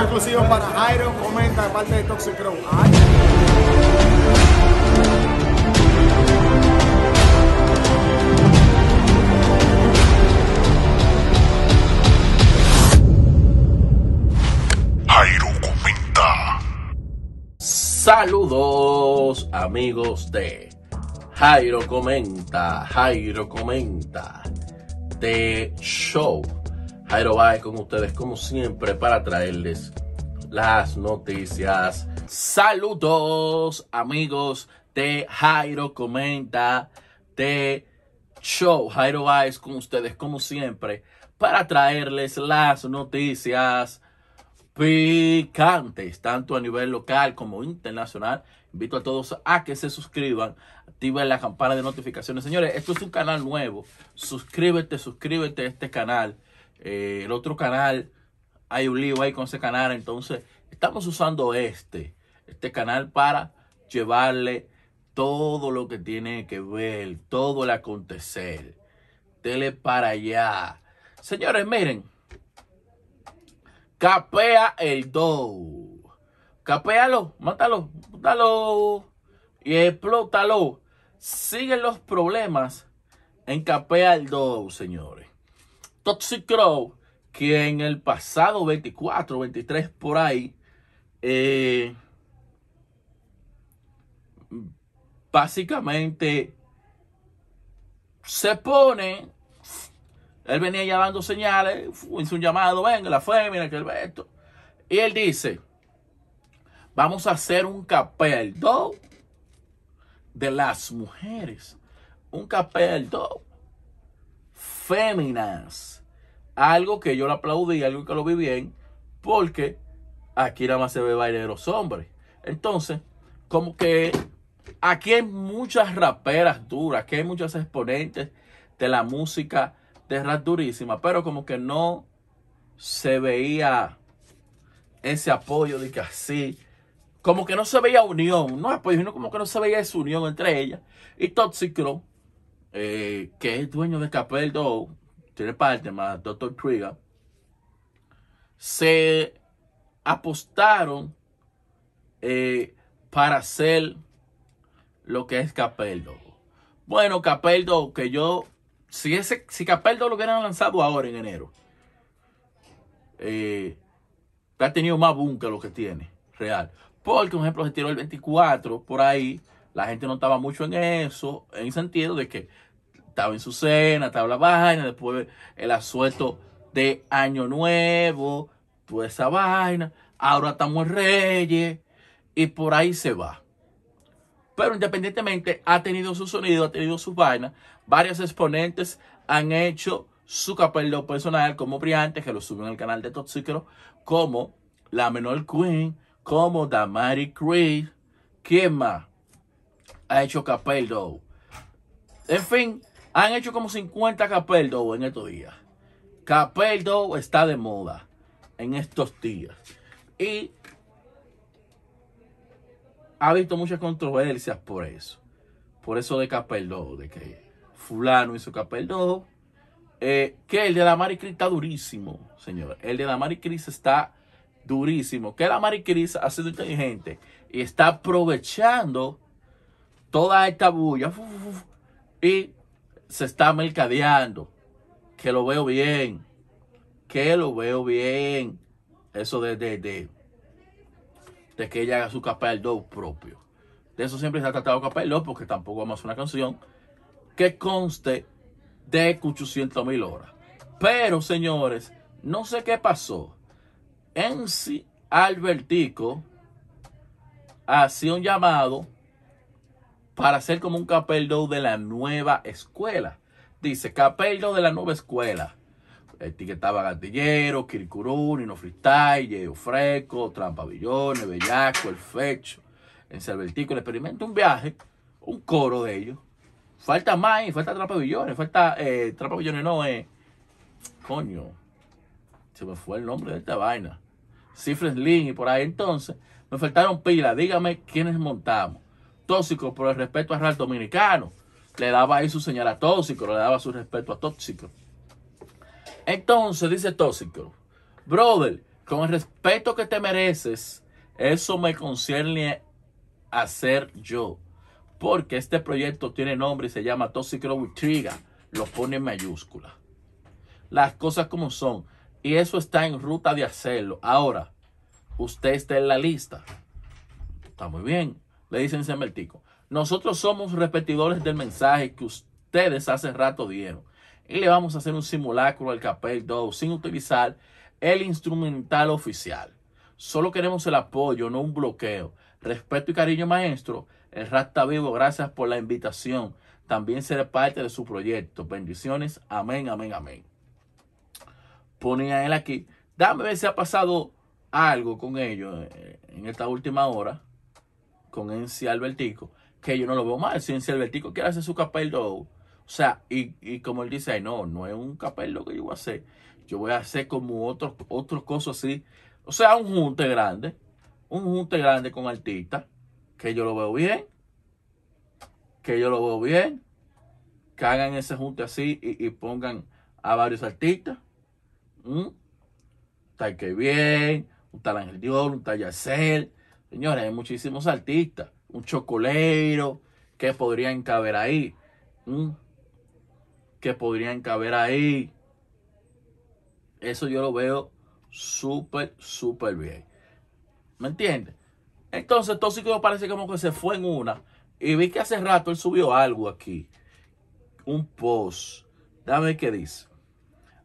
exclusivo para Jairo. Comenta de parte de Toxic Jairo comenta. Saludos amigos de Jairo comenta, Jairo comenta, de show Aerobae con ustedes como siempre para traerles las noticias. Saludos amigos de Jairo Comenta, de Show Jairo Baez con ustedes como siempre para traerles las noticias picantes, tanto a nivel local como internacional. Invito a todos a que se suscriban, activen la campana de notificaciones. Señores, esto es un canal nuevo. Suscríbete, suscríbete a este canal. Eh, el otro canal, hay un lío ahí con ese canal, entonces estamos usando este, este canal para llevarle todo lo que tiene que ver, todo el acontecer. tele para allá. Señores, miren. Capea el do. Capéalo, mátalo, mátalo y explótalo. Siguen los problemas en Capea el do, señores. Toxic que en el pasado 24, 23 por ahí, eh, básicamente se pone, él venía dando señales, hizo un llamado, venga la fémina, que el esto, y él dice, vamos a hacer un capeldo de las mujeres, un capeldo féminas. Algo que yo lo aplaudí, algo que lo vi bien, porque aquí nada más se ve baile de los hombres. Entonces, como que aquí hay muchas raperas duras, aquí hay muchas exponentes de la música de rap durísima, pero como que no se veía ese apoyo de que así, como que no se veía unión, no apoyo, sino como que no se veía esa unión entre ellas. Y Toxic eh, que es dueño de Capel tiene parte más Dr. Trigger, se apostaron eh, para hacer lo que es Capel Bueno, Capel que yo, si, ese, si Capel lo hubieran lanzado ahora en enero, eh, ha tenido más boom que lo que tiene, real. Porque, un ejemplo, se tiró el 24 por ahí. La gente no estaba mucho en eso, en el sentido de que estaba en su cena, estaba la vaina, después el asuelto. de Año Nuevo, toda esa vaina, ahora estamos en Reyes y por ahí se va. Pero independientemente, ha tenido su sonido, ha tenido su vaina. Varios exponentes han hecho su capello personal, como Briante, que lo subió en el canal de Toxicro, como La Menor Queen, como Damari Creed. ¿Quién más ha hecho capello? En fin, han hecho como 50 capeldo en estos días. Capeldo está de moda en estos días. Y ha visto muchas controversias por eso. Por eso de capeldo, de que fulano hizo capeldo. Eh, que el de la Maricris está durísimo, señor. El de la Maricris está durísimo. Que la Maricris ha sido inteligente y está aprovechando toda esta bulla. Y se está mercadeando, que lo veo bien, que lo veo bien. Eso de, de, que ella haga su Capel 2 propio. De eso siempre se ha tratado Capel 2 porque tampoco vamos a hacer una canción que conste de 800 mil horas. Pero, señores, no sé qué pasó. En sí, Albertico hacía un llamado para ser como un capeldo de la nueva escuela. Dice, capeldo de la nueva escuela. Etiquetaba Gatillero, y Nino Freestyle, Yeo Fresco, Trampavillones, Bellaco, El Fecho, En Cervertico, El Experimento, un viaje, un coro de ellos. Falta más, eh, falta Trampavillones, falta eh, Trampavillones, no, es. Eh. coño, se me fue el nombre de esta vaina. Cifres Link, y por ahí entonces, me faltaron pilas, dígame quiénes montamos. Tóxico por el respeto a real dominicano. Le daba ahí su señal a tóxico, le daba su respeto a tóxico. Entonces dice tóxico, brother, con el respeto que te mereces, eso me concierne hacer yo. Porque este proyecto tiene nombre y se llama Tóxico Trigger. Lo pone en mayúscula. Las cosas como son. Y eso está en ruta de hacerlo. Ahora, usted está en la lista. Está muy bien le dicen mertico. Nosotros somos repetidores del mensaje que ustedes hace rato dieron. Y le vamos a hacer un simulacro al Capel todo sin utilizar el instrumental oficial. Solo queremos el apoyo, no un bloqueo. Respeto y cariño, maestro. El Rasta Vivo, gracias por la invitación. También seré parte de su proyecto. Bendiciones. Amén, amén, amén. a él aquí. Dame ver si ha pasado algo con ellos eh, en esta última hora con NC Albertico, que yo no lo veo mal. Si NC Albertico quiere hacer su capello, o sea, y, como él dice, no, no es un capello que yo voy a hacer. Yo voy a hacer como otros otros cosas así. O sea, un junte grande, un junte grande con artistas, que yo lo veo bien, que yo lo veo bien, que hagan ese junte así y, pongan a varios artistas. Tal que bien, un tal Dior, un tal Señores, hay muchísimos artistas. Un chocolero que podrían caber ahí. Que podrían caber ahí. Eso yo lo veo súper, súper bien. ¿Me entiendes? Entonces Tóxico parece como que se fue en una. Y vi que hace rato él subió algo aquí. Un post. Dame qué dice.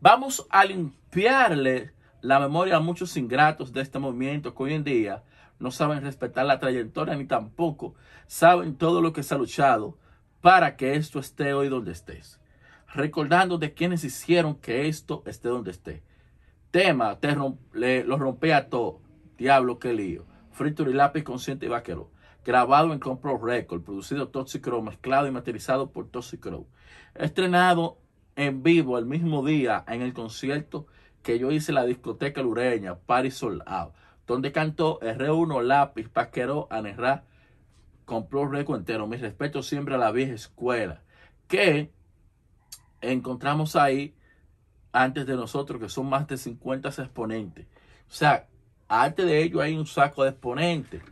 Vamos a limpiarle la memoria a muchos ingratos de este movimiento que hoy en día no saben respetar la trayectoria ni tampoco saben todo lo que se ha luchado para que esto esté hoy donde estés. Recordando de quienes hicieron que esto esté donde esté. Tema, te lo rompe a todo. Diablo, qué lío. Frito y lápiz consciente y vaquero. Grabado en Compro Record, producido Toxic mezclado y materializado por Toxic Estrenado en vivo el mismo día en el concierto que yo hice en la discoteca lureña, Paris Sold Out donde cantó R1, Lápiz, Pasquero, Anerra, compró récord entero. Mi respeto siempre a la vieja escuela, que encontramos ahí antes de nosotros, que son más de 50 exponentes. O sea, antes de ello hay un saco de exponentes.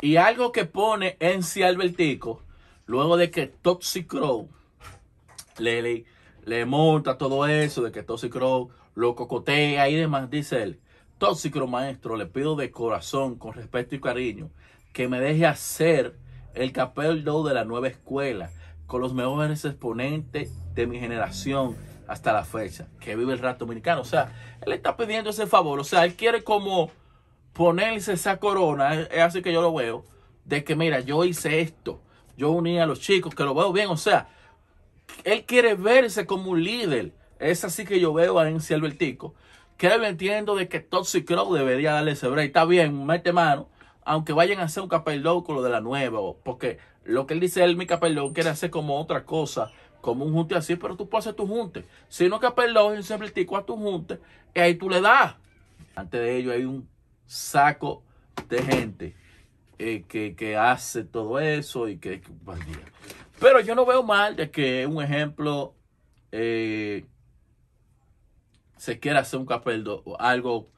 Y algo que pone en sí Albertico, luego de que Toxic le, le, monta todo eso, de que Toxic lo cocotea y demás, dice él, tóxico, maestro, le pido de corazón, con respeto y cariño, que me deje hacer el capeldo de la nueva escuela con los mejores exponentes de mi generación hasta la fecha, que vive el rato dominicano. O sea, él está pidiendo ese favor. O sea, él quiere como ponerse esa corona, es así que yo lo veo, de que mira, yo hice esto, yo uní a los chicos, que lo veo bien. O sea, él quiere verse como un líder. Es así que yo veo a El Albertico. Que entiendo de que Toxic Crow debería darle ese break. Está bien, mete mano. Aunque vayan a hacer un capellón con lo de la nueva. Porque lo que él dice, él, mi capellón, quiere hacer como otra cosa. Como un junte así, pero tú puedes hacer tu junte. Si no capellón, se tico a tu junte. Y ahí tú le das. Antes de ello hay un saco de gente eh, que, hace todo eso y que... pero yo no veo mal de que un ejemplo... Eh, se quiere hacer un capeldo o algo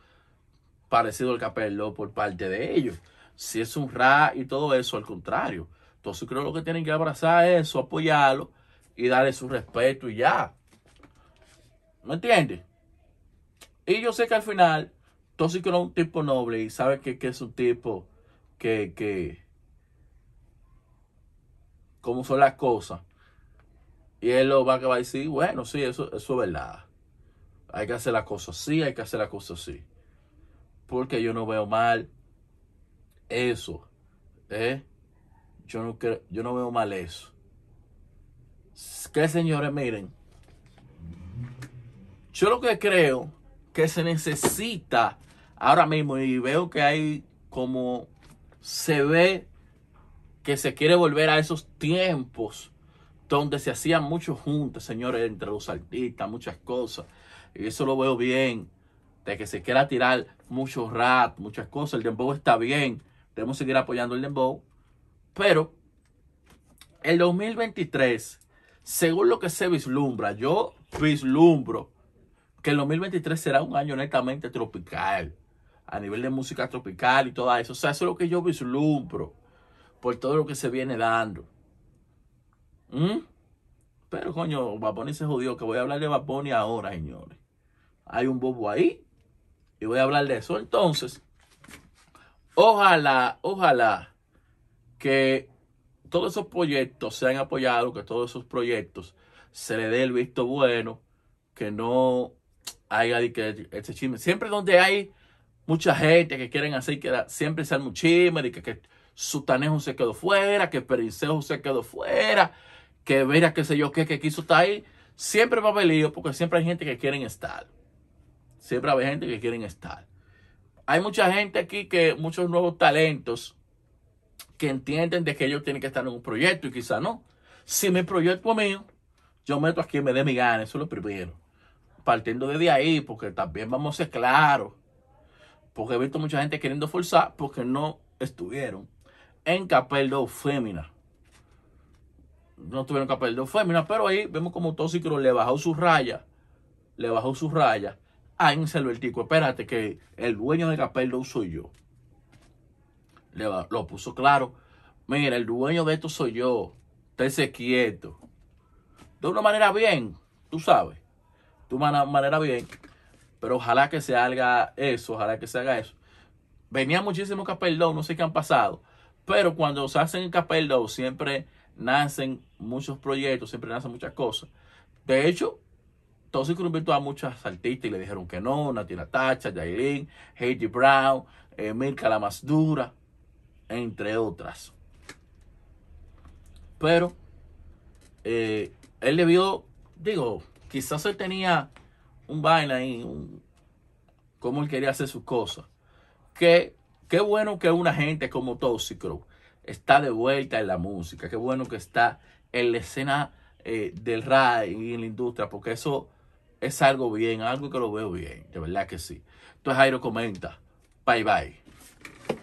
parecido al capello por parte de ellos. Si es un ra y todo eso, al contrario. Entonces creo lo que tienen que abrazar eso, apoyarlo y darle su respeto y ya. ¿Me entiende? Y yo sé que al final, que es un tipo noble y sabe que, es un tipo que, que, cómo son las cosas. Y él lo va a acabar decir, bueno, sí, eso, eso es verdad hay que hacer las cosas así, hay que hacer la cosas así. Porque yo no veo mal eso. ¿eh? Yo, no yo no veo mal eso. Que señores, miren. Yo lo que creo que se necesita ahora mismo y veo que hay como se ve que se quiere volver a esos tiempos donde se hacían muchos juntos, señores, entre los artistas, muchas cosas. Y eso lo veo bien. De que se quiera tirar mucho rap, muchas cosas. El dembow está bien. Debemos seguir apoyando el dembow. Pero el 2023, según lo que se vislumbra, yo vislumbro que el 2023 será un año netamente tropical. A nivel de música tropical y todo eso. O sea, eso es lo que yo vislumbro. Por todo lo que se viene dando. ¿Mm? Pero coño, Baboni se jodió. Que voy a hablar de Baboni ahora, señores hay un bobo ahí. Y voy a hablar de eso. Entonces, ojalá, ojalá que todos esos proyectos sean apoyados, que todos esos proyectos se le dé el visto bueno, que no haya que chisme. Siempre donde hay mucha gente que quieren hacer que siempre sean un chisme, de que, su Sutanejo se quedó fuera, que Pericejo se quedó fuera, que Vera, qué sé yo, qué, que quiso estar ahí. Siempre va a porque siempre hay gente que quieren estar. Siempre hay gente que quieren estar. Hay mucha gente aquí que, muchos nuevos talentos que entienden de que ellos tienen que estar en un proyecto y quizá no. Si mi proyecto es mío, yo meto aquí me dé mi gana, eso es lo primero. Partiendo desde ahí, porque también vamos a ser claros. Porque he visto mucha gente queriendo forzar porque no estuvieron en de Fémina. No estuvieron en de Fémina, pero ahí vemos como tóxico le bajó su raya. Le bajó su raya Ángel el espérate que el dueño de Capeldo soy yo. lo puso claro. Mira, el dueño de esto soy yo. Estése quieto. De una manera bien, tú sabes. De una manera bien. Pero ojalá que se haga eso, ojalá que se haga eso. Venía muchísimo Capeldo, no sé qué han pasado. Pero cuando se hacen en Capeldo siempre nacen muchos proyectos, siempre nacen muchas cosas. De hecho, Toxicro invitó a muchas artistas y le dijeron que no, Natina Tacha, Jailin, Heidi Brown, eh, Mirka la más dura, entre otras. Pero eh, él le vio, digo, quizás él tenía un baile ahí, cómo él quería hacer sus cosas. Que, qué bueno que una gente como Toxicro está de vuelta en la música, qué bueno que está en la escena eh, del rap y en la industria, porque eso es algo bien, algo que lo veo bien, de verdad que sí. Entonces Jairo comenta, bye bye.